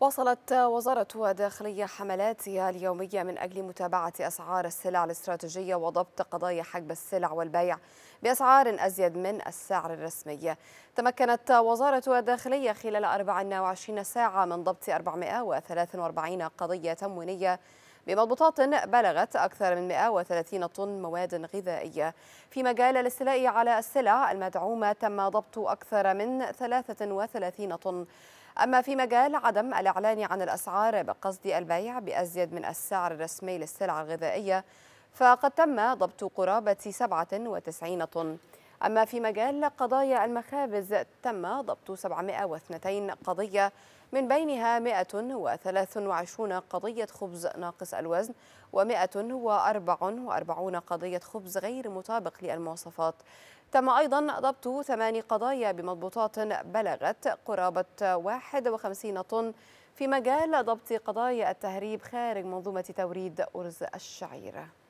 واصلت وزارة الداخلية حملاتها اليومية من أجل متابعة أسعار السلع الاستراتيجية وضبط قضايا حجب السلع والبيع بأسعار أزيد من السعر الرسمي تمكنت وزارة الداخلية خلال 24 ساعة من ضبط 443 قضية تموينية بمضبوطات بلغت أكثر من 130 طن مواد غذائية في مجال الاستيلاء على السلع المدعومة تم ضبط أكثر من 33 طن أما في مجال عدم الإعلان عن الأسعار بقصد البيع بأزيد من السعر الرسمي للسلع الغذائية فقد تم ضبط قرابة 97 طن أما في مجال قضايا المخابز تم ضبط 702 قضية من بينها 123 قضية خبز ناقص الوزن و144 قضية خبز غير مطابق للمواصفات تم أيضا ضبط ثماني قضايا بمضبوطات بلغت قرابة 51 طن في مجال ضبط قضايا التهريب خارج منظومة توريد أرز الشعير